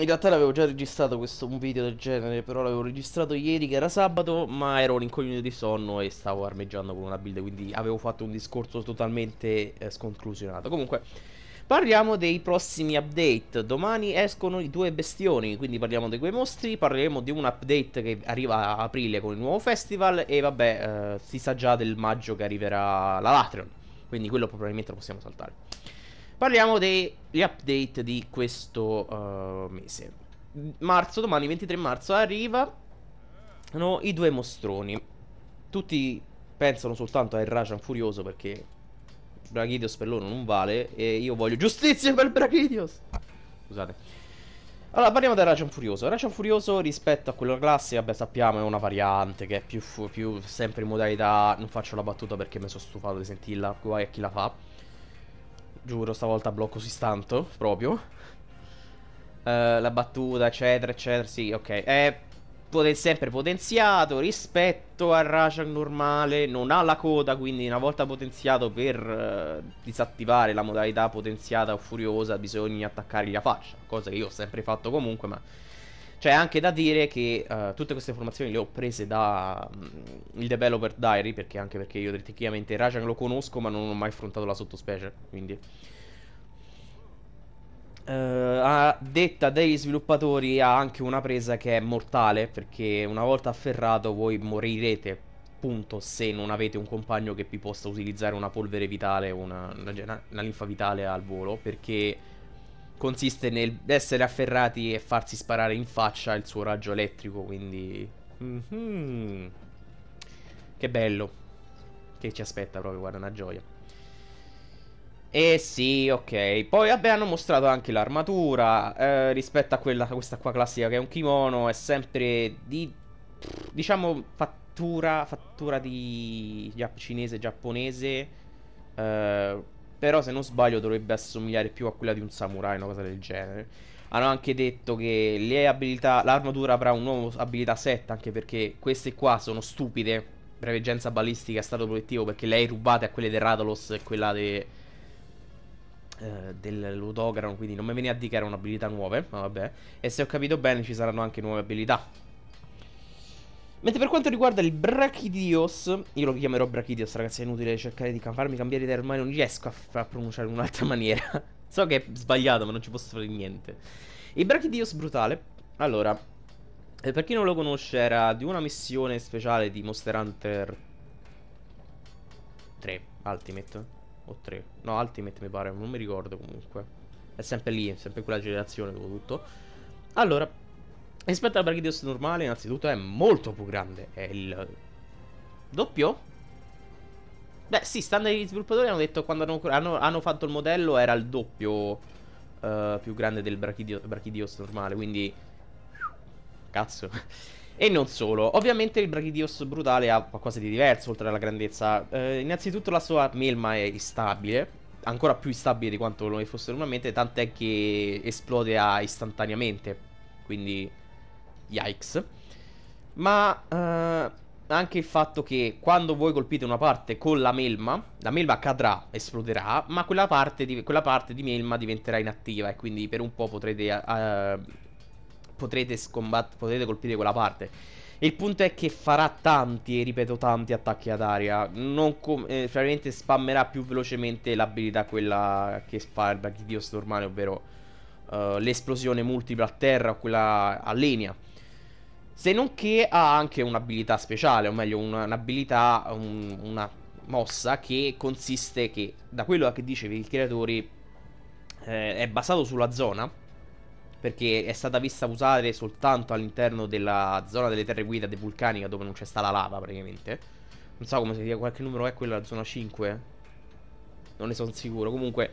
in realtà l'avevo già registrato questo, un video del genere, però l'avevo registrato ieri che era sabato, ma ero un incognito di sonno e stavo armeggiando con una build, quindi avevo fatto un discorso totalmente eh, sconclusionato. Comunque, parliamo dei prossimi update. Domani escono i due bestioni, quindi parliamo di quei mostri, parleremo di un update che arriva a aprile con il nuovo festival e vabbè, eh, si sa già del maggio che arriverà la Latrion, quindi quello probabilmente lo possiamo saltare. Parliamo degli update di questo uh, mese. Marzo, domani 23 marzo, arrivano i due mostroni. Tutti pensano soltanto a Rajan Furioso perché Brachidios per loro non vale e io voglio giustizia per Brachidios. Scusate. Allora, parliamo del Rajan Furioso. Rajan Furioso rispetto a quella classica, beh, sappiamo, è una variante che è più, più sempre in modalità... Non faccio la battuta perché mi sono stufato di sentirla, guai a chi la fa. Giuro, stavolta blocco così tanto, proprio. Uh, la battuta, eccetera, eccetera, sì, ok. È poten sempre potenziato rispetto al Rajang normale, non ha la coda, quindi una volta potenziato per uh, disattivare la modalità potenziata o furiosa bisogna attaccargli la faccia, cosa che io ho sempre fatto comunque, ma... C'è cioè, anche da dire che uh, tutte queste informazioni le ho prese da um, il developer diary, perché anche perché io tecnicamente Rajan lo conosco, ma non ho mai affrontato la sottospecie, quindi... Uh, a detta degli sviluppatori ha anche una presa che è mortale, perché una volta afferrato voi morirete, punto, se non avete un compagno che vi possa utilizzare una polvere vitale una, una, una linfa vitale al volo, perché consiste nel essere afferrati e farsi sparare in faccia il suo raggio elettrico, quindi... Mm-hmm. Che bello. Che ci aspetta proprio, guarda, una gioia. Eh sì, ok. Poi vabbè hanno mostrato anche l'armatura eh, rispetto a quella, questa qua classica che è un kimono, è sempre di... diciamo fattura, fattura di Gia- cinese, giapponese. Eh, però se non sbaglio dovrebbe assomigliare più a quella di un samurai, una cosa del genere. Hanno anche detto che abilità, l'armatura avrà un nuovo abilità set, anche perché queste qua sono stupide. Preveggenza balistica è stato protettivo perché lei rubate a quelle del Ratalos e quella de, eh, dell'Udogran, quindi non mi veniva a dire che erano abilità nuove, ma vabbè. E se ho capito bene ci saranno anche nuove abilità Mentre per quanto riguarda il Brachidios, io lo chiamerò Brachidios, ragazzi, è inutile cercare di farmi cambiare idea, ormai non riesco a, a pronunciare in un'altra maniera. so che è sbagliato, ma non ci posso fare niente. Il Brachidios brutale, allora, eh, per chi non lo conosce, era di una missione speciale di Monster Hunter 3, Ultimate, o 3, no, Ultimate mi pare, non mi ricordo comunque. È sempre lì, sempre quella generazione, dopo tutto. Allora, Rispetto al Braghidius normale, innanzitutto, è molto più grande. È il doppio? Beh, sì, stando agli sviluppatori hanno detto quando hanno, hanno, hanno fatto il modello era il doppio uh, più grande del Brachidio, Brachidios normale, quindi... Cazzo. E non solo. Ovviamente il Brachidios brutale ha qualcosa di diverso, oltre alla grandezza. Uh, innanzitutto la sua melma è instabile, ancora più instabile di quanto lo fosse normalmente, tant'è che esplode a istantaneamente. Quindi Yikes. Ma eh, anche il fatto che quando voi colpite una parte con la melma, la melma cadrà, esploderà, ma quella parte di, quella parte di melma diventerà inattiva e quindi per un po' potrete, eh, potrete, potrete colpire quella parte. Il punto è che farà tanti, e ripeto tanti attacchi ad aria. Non com- eh, probabilmente spammerà più velocemente l'abilità quella che spara di Dio normale, ovvero uh, l'esplosione multipla a terra o quella a linea. Se non che ha anche un'abilità speciale, o meglio, un'abilità, un, una mossa che consiste che, da quello che dicevi il creatore, eh, è basato sulla zona, perché è stata vista usare soltanto all'interno della zona delle terre guida de vulcanica dove non c'è stata lava praticamente. Non so come si dica qualche numero è quella zona 5. Non ne sono sicuro. Comunque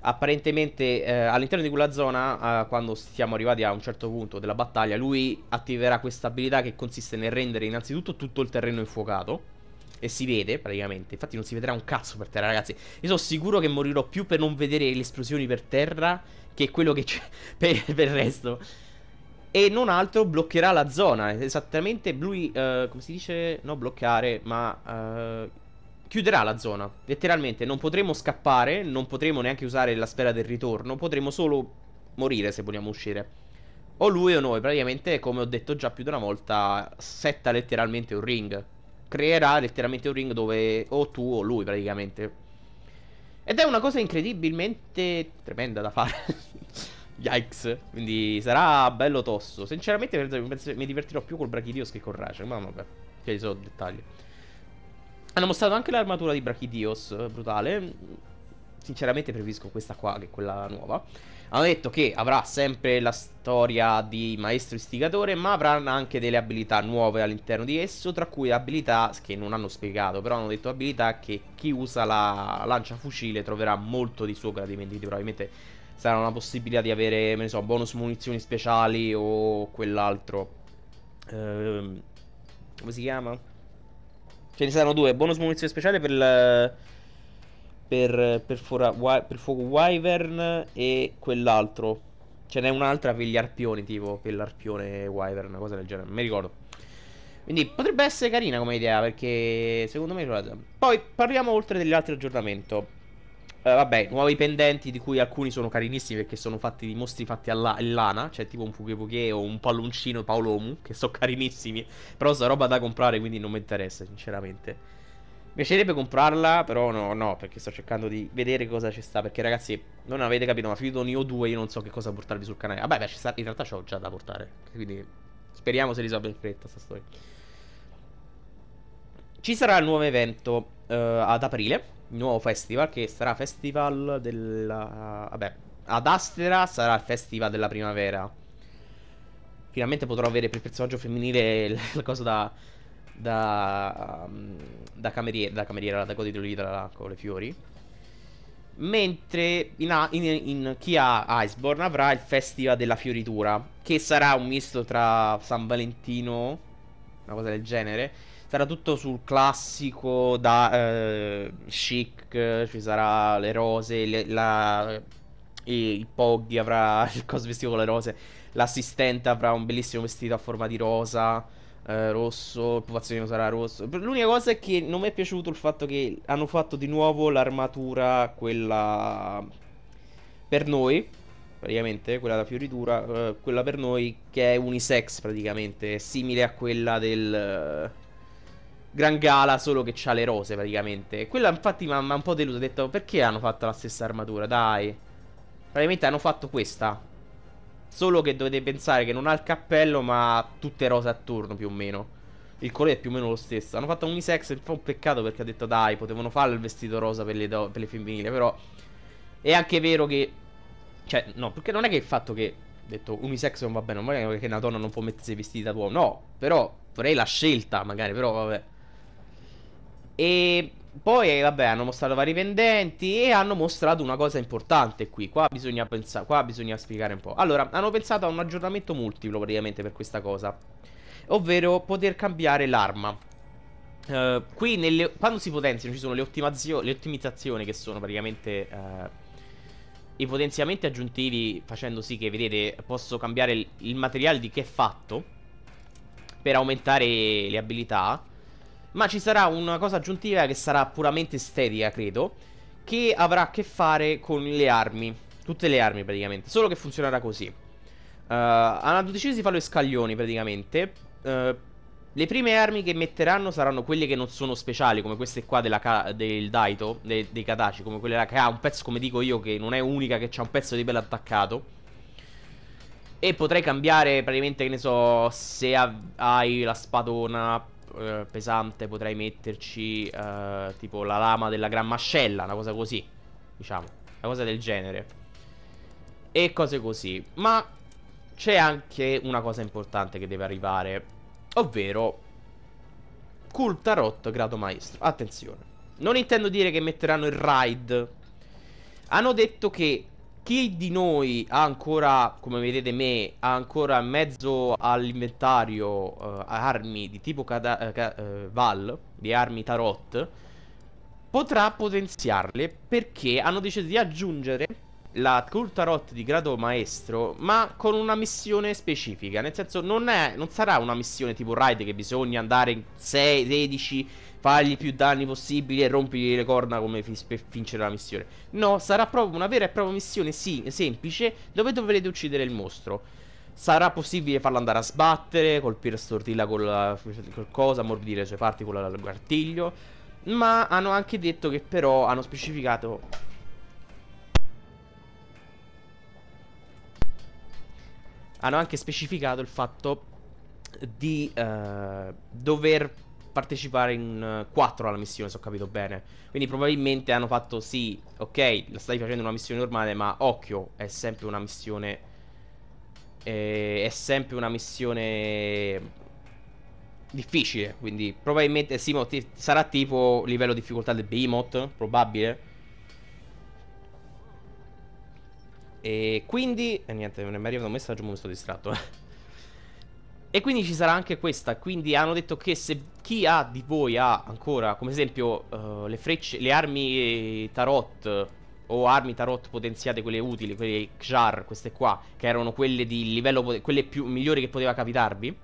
apparentemente eh, all'interno di quella zona, eh, quando siamo arrivati a un certo punto della battaglia, lui attiverà questa abilità che consiste nel rendere innanzitutto tutto il terreno infuocato. E si vede praticamente. Infatti, non si vedrà un cazzo per terra, ragazzi. Io sono sicuro che morirò più per non vedere le esplosioni per terra che quello che c'è per, per, il resto. E non altro bloccherà la zona. Esattamente lui, eh, come si dice? No, bloccare, ma eh, chiuderà la zona. Letteralmente non potremo scappare, non potremo neanche usare la sfera del ritorno, potremo solo morire se vogliamo uscire. O lui o noi, praticamente, come ho detto già più di una volta, setta letteralmente un ring. Creerà letteralmente un ring dove o tu o lui, praticamente. Ed è una cosa incredibilmente tremenda da fare. Yikes. Quindi sarà bello tosso. Sinceramente mi divertirò più col Brachidios che con Rage, ma vabbè, che sono dettagli. Hanno mostrato anche l'armatura di Brachidios, eh, brutale. Sinceramente preferisco questa qua che quella nuova. Hanno detto che avrà sempre la storia di maestro istigatore, ma avranno anche delle abilità nuove all'interno di esso, tra cui abilità che non hanno spiegato, però hanno detto abilità che chi usa la lancia fucile troverà molto di suo gradimento, quindi probabilmente sarà una possibilità di avere, me ne so, bonus munizioni speciali o quell'altro. Ehm, come si chiama? Ce ne saranno due. Bonus munizione speciale per, la... per, per, fora... per fuoco Wyvern e quell'altro. Ce n'è un'altra per gli arpioni, tipo per l'arpione Wyvern, una cosa del genere. Non mi ricordo. Quindi potrebbe essere carina come idea, perché secondo me... Poi parliamo oltre degli altri aggiornamenti. Uh, vabbè, nuovi pendenti di cui alcuni sono carinissimi perché sono fatti di mostri fatti alla, in lana, cioè tipo un Fugepuche o un palloncino Paolomu, che sono carinissimi, però sono roba da comprare quindi non mi interessa sinceramente. Mi piacerebbe comprarla, però no, no, perché sto cercando di vedere cosa ci sta, perché ragazzi, non avete capito, ma finito Neo 2 io non so che cosa portarvi sul canale. Vabbè, beh, sta, in realtà c'ho già da portare, quindi speriamo si risolve in fretta sta storia. Ci sarà il nuovo evento uh, ad aprile, nuovo festival che sarà festival della... Vabbè, ad Astera sarà il festival della primavera. Finalmente potrò avere per il personaggio femminile la cosa da... Da, um, da cameriera, da cameriera, da goditolita con le fiori. Mentre in, in, in, chi ha Iceborne avrà il Festival della Fioritura, che sarà un misto tra San Valentino, una cosa del genere, sarà tutto sul classico da eh, chic, ci sarà le rose, le, la, il poggy avrà il coso vestito con le rose, l'assistente avrà un bellissimo vestito a forma di rosa, eh, rosso, il pupazzino sarà rosso. L'unica cosa è che non mi è piaciuto il fatto che hanno fatto di nuovo l'armatura, quella per noi, praticamente, quella da fioritura, eh, quella per noi che è unisex praticamente, simile a quella del gran gala, solo che c'ha le rose praticamente. quella infatti mi ha un po' deluso, ho detto perché hanno fatto la stessa armatura, dai. Probabilmente hanno fatto questa. Solo che dovete pensare che non ha il cappello, ma tutte rose attorno più o meno. Il colore è più o meno lo stesso. Hanno fatto un unisex, è un peccato perché ha detto dai, potevano fare il vestito rosa per le, per le femminili, però... È anche vero che... Cioè, no, perché non è che il fatto che detto unisex non va bene, non va bene perché una donna non può mettersi vestita uomo, No, però vorrei la scelta, magari, però vabbè. E poi, eh, vabbè, hanno mostrato vari vendenti e hanno mostrato una cosa importante qui. Qua bisogna, pensa- qua bisogna spiegare un po'. Allora, hanno pensato a un aggiornamento multiplo praticamente per questa cosa. Ovvero poter cambiare l'arma. Uh, qui nelle, quando si potenziano ci sono le, le ottimizzazioni che sono praticamente... Uh, i potenziamenti aggiuntivi facendo sì che, vedete, posso cambiare il, il materiale di che è fatto per aumentare le abilità ma ci sarà una cosa aggiuntiva che sarà puramente estetica, credo, che avrà a che fare con le armi. Tutte le armi praticamente, solo che funzionerà così. Uh, eh, alla dodicesima si fa i scaglioni praticamente. Uh, le prime armi che metteranno saranno quelle che non sono speciali, come queste qua del Daito, de dei Katachi, come quella che ha un pezzo, come dico io, che non è unica, che ha un pezzo di pelle attaccato. E potrei cambiare praticamente, che ne so, se ha hai la spadona eh, pesante potrei metterci eh, tipo la lama della gran mascella, una cosa così, diciamo, una cosa del genere. E cose così. Ma c'è anche una cosa importante che deve arrivare, ovvero Cultarot grado maestro. Attenzione. Non intendo dire che metteranno il raid. Hanno detto che chi di noi ha ancora, come vedete me, ha ancora in mezzo all'inventario uh, armi di tipo cada- uh, eh, eh, Val, di armi Tarot, potrà potenziarle perché hanno deciso di aggiungere la Cool di grado maestro, ma con una missione specifica. Nel senso, non, è, non sarà una missione tipo raid che bisogna andare in 6, 16, fargli più danni possibili e rompigli le corna come fi- per vincere la missione. No, sarà proprio una vera e propria missione sì, semplice dove dovrete uccidere il mostro. Sarà possibile farlo andare a sbattere, colpire stortilla con la, col cosa, ammorbidire le sue parti con l'artiglio. Ma hanno anche detto che però hanno specificato hanno anche specificato il fatto di eh, dover partecipare in uh, eh, 4 alla missione, se ho capito bene. Quindi probabilmente hanno fatto sì, ok, stai facendo una missione normale, ma occhio, è sempre una missione... Eh, è sempre una missione difficile, quindi probabilmente Simo sarà tipo livello difficoltà del Behemoth, probabile. E quindi... Eh, niente, mai arrivato un messaggio, ma mi sto distratto. Eh. e quindi ci sarà anche questa. Quindi hanno detto che se chi ha di voi ha ancora, come esempio, uh, le frecce, le armi tarot o armi tarot potenziate, quelle utili, quelle Kjar, queste qua, che erano quelle di livello, quelle più migliori che poteva capitarvi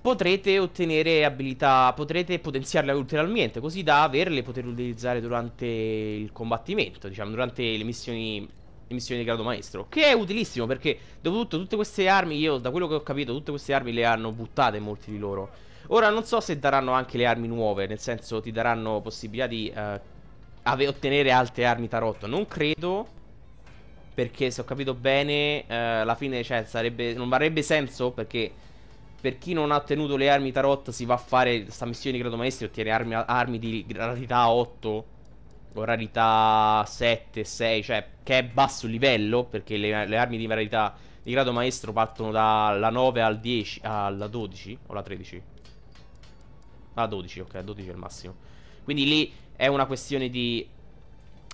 potrete ottenere abilità, potrete potenziarle ulteriormente, così da averle e poter utilizzare durante il combattimento, diciamo, durante le missioni le missioni di grado maestro. Che è utilissimo perché, dopo tutto, tutte queste armi, io da quello che ho capito, tutte queste armi le hanno buttate molti di loro. Ora non so se daranno anche le armi nuove, nel senso ti daranno possibilità di eh, ottenere altre armi tarotto. Non credo, perché se ho capito bene, eh, alla fine cioè, sarebbe, non avrebbe senso perché per chi non ha ottenuto le armi tarot si va a fare sta missione di grado maestro e ottiene armi, armi, di rarità 8 o rarità 7, 6, cioè che è basso livello perché le, le armi di rarità di grado maestro partono dalla 9 al 10, alla 12 o alla 13? Alla 12, ok, 12 è il massimo. Quindi lì è una questione di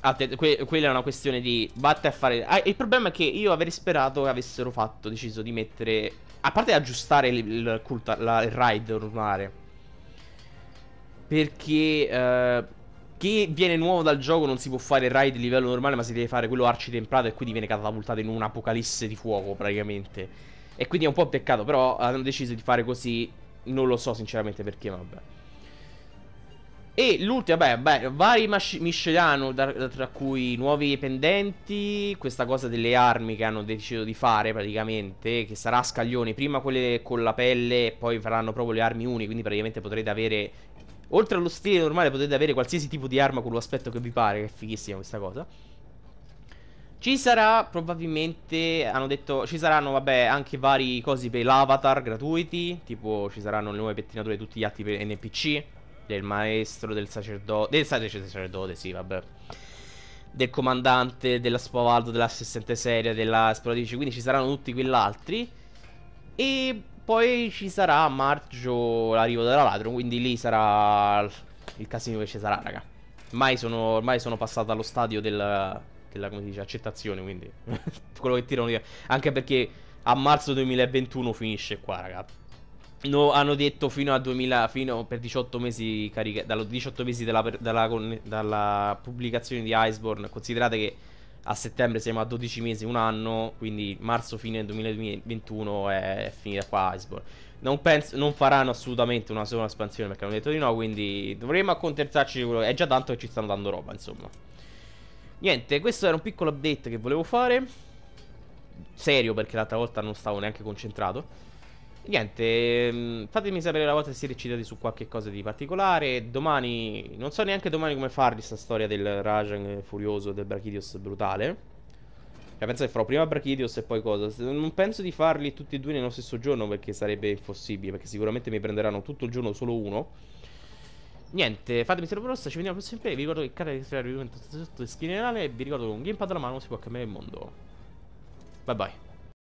Ah, que quella è una questione di batta a fare. Ah, il problema è che io avrei sperato che avessero fatto, deciso di mettere. A parte aggiustare il, il, culta, la, il ride lunare. Perché. Eh, chi viene nuovo dal gioco non si può fare il ride livello normale, ma si deve fare quello arci temprato e quindi viene catapultato in un'apocalisse di fuoco praticamente. E quindi è un po' peccato, però hanno deciso di fare così. Non lo so sinceramente perché, vabbè. E l'ultima, beh, beh, vari miscelano tra cui nuovi pendenti, questa cosa delle armi che hanno deciso di fare praticamente, che sarà a scaglioni, prima quelle con la pelle e poi faranno proprio le armi uniche, quindi praticamente potrete avere, oltre allo stile normale potete avere qualsiasi tipo di arma con l'aspetto che vi pare, che è fighissima questa cosa. Ci sarà probabilmente, hanno detto, ci saranno vabbè anche vari cosi per l'avatar gratuiti, tipo ci saranno le nuove pettinature di tutti gli atti per NPC del maestro, del sacerdote, del sacerdote, sì, vabbè. Del comandante, della spavaldo, dell'assistente seria, della esploratrice, quindi ci saranno tutti quell'altri. E poi ci sarà a marzo l'arrivo della ladro, quindi lì sarà il casino che ci sarà, raga. Ormai sono, ormai sono passato allo stadio della, della come si dice, accettazione, quindi quello che tirano, anche perché a marzo 2021 finisce qua, raga. No, hanno detto fino a 2000, fino per 18 mesi carica, dallo 18 mesi dalla, dalla, dalla, pubblicazione di Iceborne, considerate che a settembre siamo a 12 mesi, un anno, quindi marzo fine 2021 è, finita qua Iceborne. Non, penso, non faranno assolutamente una sola espansione perché hanno detto di no, quindi dovremmo accontentarci di quello che è già tanto che ci stanno dando roba, insomma. Niente, questo era un piccolo update che volevo fare. Serio perché l'altra volta non stavo neanche concentrato niente, ehm, fatemi sapere una volta se siete eccitati su qualche cosa di particolare. Domani, non so neanche domani come farvi sta storia del Rajan furioso del Brachidios brutale. Cioè, penso che farò prima Brachidios e poi cosa. Non penso di farli tutti e due nello stesso giorno perché sarebbe impossibile, perché sicuramente mi prenderanno tutto il giorno solo uno. Niente, fatemi sapere prossima, ci vediamo al prossimo video. Vi ricordo che il canale di creare tutto sotto in e Vi ricordo che con un gamepad alla mano si può cambiare il mondo. Bye bye.